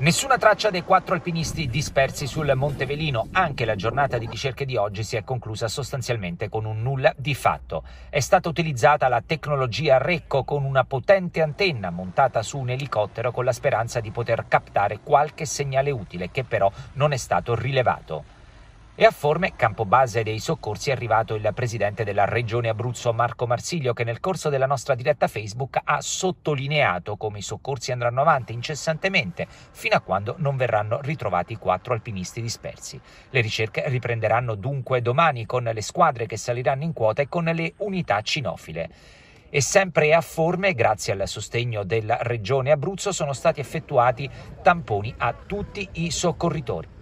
Nessuna traccia dei quattro alpinisti dispersi sul Monte Velino, anche la giornata di ricerche di oggi si è conclusa sostanzialmente con un nulla di fatto. È stata utilizzata la tecnologia Recco con una potente antenna montata su un elicottero con la speranza di poter captare qualche segnale utile che però non è stato rilevato. E a Forme, campo base dei soccorsi, è arrivato il presidente della regione Abruzzo Marco Marsiglio che nel corso della nostra diretta Facebook ha sottolineato come i soccorsi andranno avanti incessantemente fino a quando non verranno ritrovati i quattro alpinisti dispersi. Le ricerche riprenderanno dunque domani con le squadre che saliranno in quota e con le unità cinofile e sempre a forme, grazie al sostegno della Regione Abruzzo, sono stati effettuati tamponi a tutti i soccorritori.